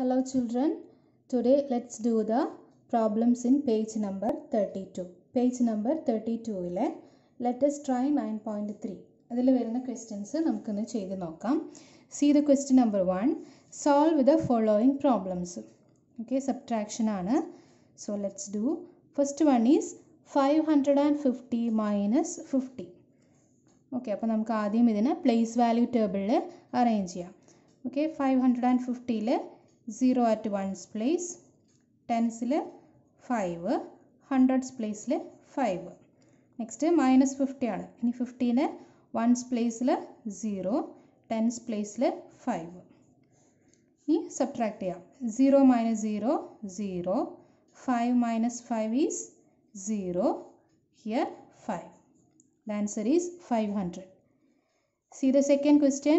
Hello children, today let's do the problems in page number 32. Page number 32 ഇലെ let us try 9.3. അതിൽ വരുന്ന questions നമുക്കൊന്ന് ചെയ്ത് നോക്കാം see the question number one solve the following problems okay subtraction ആണ് so let's do first one is five hundred and fifty minus fifty okay അപ്പോൾ നമുക്ക് ആദ്യം ഇതിനെ പ്ലേസ് വാല്യൂ ടേബിളിൽ അറേഞ്ച് ചെയ്യാം ഓക്കെ ഫൈവ് ഹൺഡ്രഡ് ആൻഡ് ഫിഫ്റ്റിയിൽ 0 at 1's place, 10's 5, 100's place 5. Next, minus 50 ആണ് ഇനി 15 ന് 1s place 0 10s place 5 ഇനി subtract ചെയ്യാം 0 minus 0 0 5 minus 5 is 0 here 5 the answer is 500 see the second question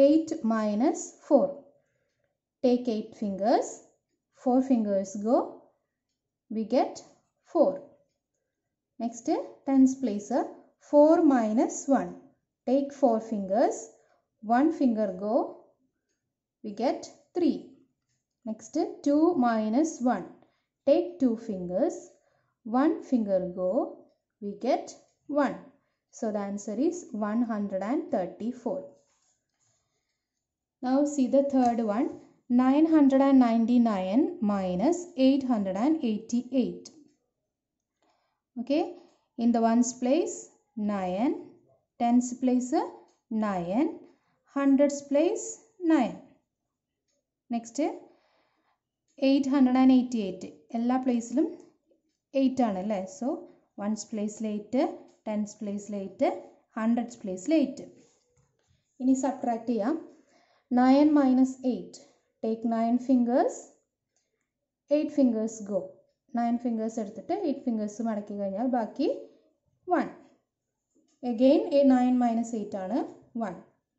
8 minus 4. Take 8 fingers, 4 fingers go, we get 4. Next, tens place uh, 4 minus 1. Take 4 fingers, 1 finger go, we get 3. Next, 2 minus 1. Take 2 fingers, 1 finger go, we get 1. So, the answer is 134. Now see the third one 999 minus 888. Okay, in the ones place 9, tens place 9, hundreds place 9. Next 888. Ella place 8 on aanale. So ones place later, tens place later, hundreds place later. ഇനി subtract here. 9 minus 8. Take 9 fingers. 8 fingers go. 9 fingers എടുത്തിട്ട് 8 fingers മടക്കി കഴിഞ്ഞാൽ ബാക്കി 1. Again, 9 minus 8 ആണ് 1.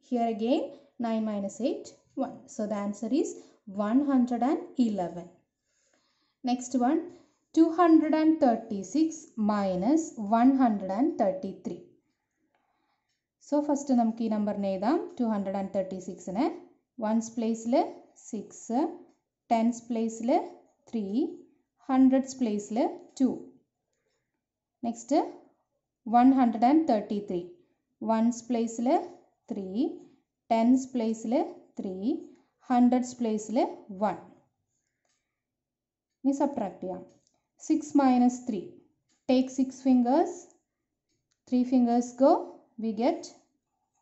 Here again, 9 minus 8, 1. So, the answer is 111. Next one, 236 minus 133. So first നമുക്ക് ഈ നമ്പറിനെ എഴുതാം ടു ഹൺഡ്രഡ് ആൻഡ് തേർട്ടി സിക്സിന് വൺസ് പ്ലേസിൽ സിക്സ് ടെൻസ് പ്ലേസിൽ ത്രീ ഹൺഡ്രഡ്സ് പ്ലേസിൽ two next one hundred and thirty three ones പ്ലേസിൽ ത്രീ ടെൻസ് പ്ലേസിൽ ത്രീ ഹൺഡ്രഡ്സ് പ്ലേസിൽ വൺ ഇനി സബ്ട്രാക്ട് ചെയ്യാം six minus three take six fingers three fingers go we get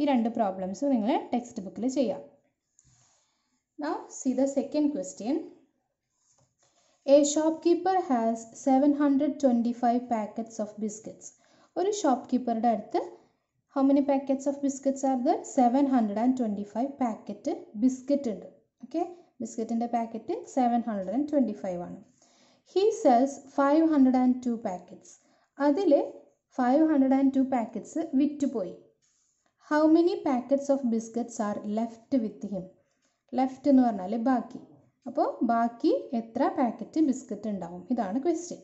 ഈ രണ്ട് പ്രോബ്ലംസ് നിങ്ങൾ ടെക്സ്റ്റ് ബുക്കിൽ ചെയ്യാം now see the second question a shopkeeper has seven hundred twenty five packets of biscuits ഒരു ഷോപ്പ് കീപ്പറുടെ അടുത്ത് how many packets of biscuits are there seven hundred and twenty five packet biscuit ഉണ്ട് okay ബിസ്ക്കറ്റിൻ്റെ packet seven hundred and twenty five ആണ് he sells five hundred and two packets അതിൽ five hundred and two packets പോയി how many packets of biscuits are left with him left എന്ന് പറഞ്ഞാൽ ബാക്കി അപ്പോൾ ബാക്കി എത്ര പാക്കറ്റ് ബിസ്ക്കറ്റ് ഉണ്ടാവും ഇതാണ് ക്വസ്റ്റ്യൻ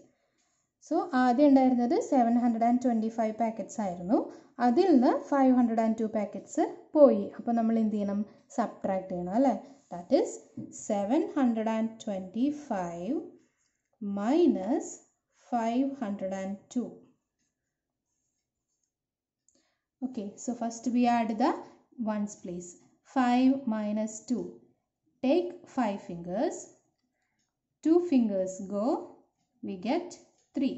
സോ ആദ്യം ഉണ്ടായിരുന്നത് seven hundred and twenty five packets ആയിരുന്നു അതിൽ നിന്ന് five hundred and two packets പോയി അപ്പോൾ നമ്മൾ എന്ത് ചെയ്യണം സബ്ട്രാക്ട് ചെയ്യണം അല്ലേ that is seven hundred and twenty five minus five hundred and two Okay, so first we add the ones place. 5 minus 2. Take 5 fingers. 2 fingers go. We get 3.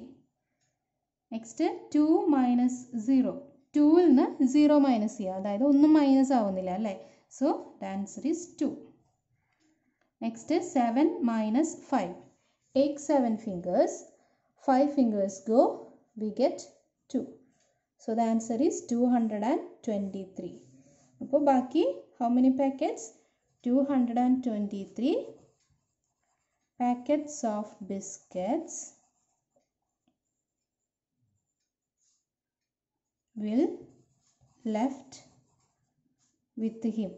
Next two minus zero ടൂവിൽ നിന്ന് zero minus ചെയ്യുക അതായത് ഒന്നും മൈനസ് ആവുന്നില്ല അല്ലേ so the answer is two next seven minus five take seven fingers five fingers go we get two So the answer is 223. for Baki, how many packets? 223 packets of biscuits will left with him.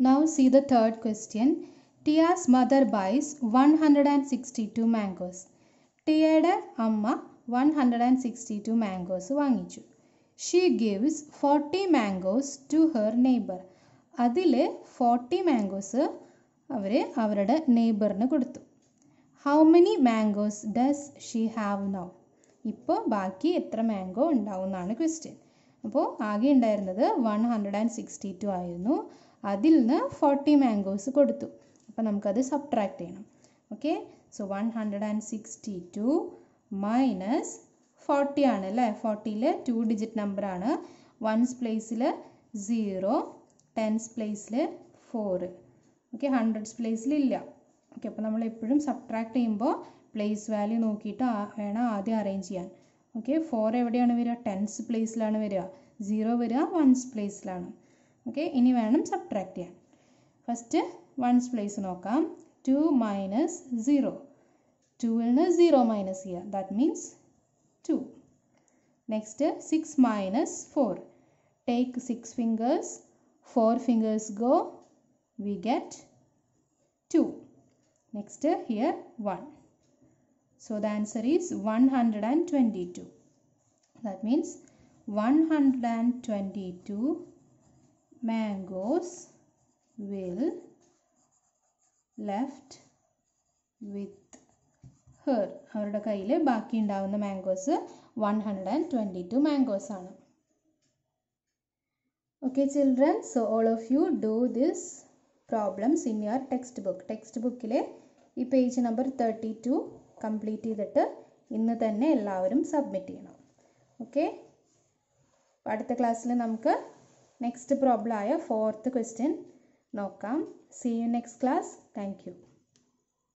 Now see the third question. Tia's mother buys one hundred and sixty two mangoes ടിയയുടെ അമ്മ one hundred and sixty two mangoes വാങ്ങിച്ചു she gives forty mangoes to her neighbour അതിൽ forty mangoes അവർ അവരുടെ നെയ്ബറിന് കൊടുത്തു how many mangoes does she have now ഇപ്പോൾ ബാക്കി എത്ര മാംഗോ ഉണ്ടാവും എന്നാണ് ക്വസ്റ്റ്യൻ അപ്പോൾ ആകെ ഉണ്ടായിരുന്നത് one hundred and sixty two ആയിരുന്നു അതിൽ നിന്ന് ഫോർട്ടി മാംഗോസ് കൊടുത്തു അപ്പം നമുക്കത് സബ്ട്രാക്റ്റ് ചെയ്യണം okay so one hundred and sixty two minus forty ആണ് അല്ലേ ഫോർട്ടിയിൽ ടു ഡിജിറ്റ് നമ്പറാണ് വൺസ് പ്ലേസിൽ സീറോ ടെൻസ് പ്ലേസിൽ ഫോർ ഓക്കെ ഹൺഡ്രഡ്സ് പ്ലേസിൽ ഇല്ല ഓക്കെ അപ്പോൾ നമ്മൾ എപ്പോഴും സബ്ട്രാക്ട് ചെയ്യുമ്പോൾ പ്ലേസ് വാല്യൂ നോക്കിയിട്ട് വേണം ആദ്യം അറേഞ്ച് ചെയ്യാൻ ഓക്കെ ഫോർ എവിടെയാണ് വരിക ടെൻസ് പ്ലേസിലാണ് വരിക സീറോ വരിക വൺസ് പ്ലേസിലാണ് ഓക്കെ ഇനി വേണം സബ്ട്രാക്ട് ചെയ്യാൻ first 1's place no come. 2 minus 0. 2 will no 0 minus here. That means 2. Next 6 minus 4. Take 6 fingers. 4 fingers go. We get 2. Next here 1. So the answer is 122. That means 122 mangoes will left with her അവരുടെ കയ്യിൽ ബാക്കി ഉണ്ടാവുന്ന mangoes one hundred and twenty two mangoes ആണ് okay children so all of you do this problems in your textbook ടെക്സ്റ്റ് ബുക്കിലെ ഈ page number thirty two complete ചെയ്തിട്ട് ഇന്ന് തന്നെ എല്ലാവരും സബ്മിറ്റ് ചെയ്യണം ഓക്കെ അടുത്ത ക്ലാസ്സിൽ നമുക്ക് നെക്സ്റ്റ് പ്രോബ്ലം ആയ ഫോർത്ത് ക്വസ്റ്റ്യൻ നോക്കാം see you next class thank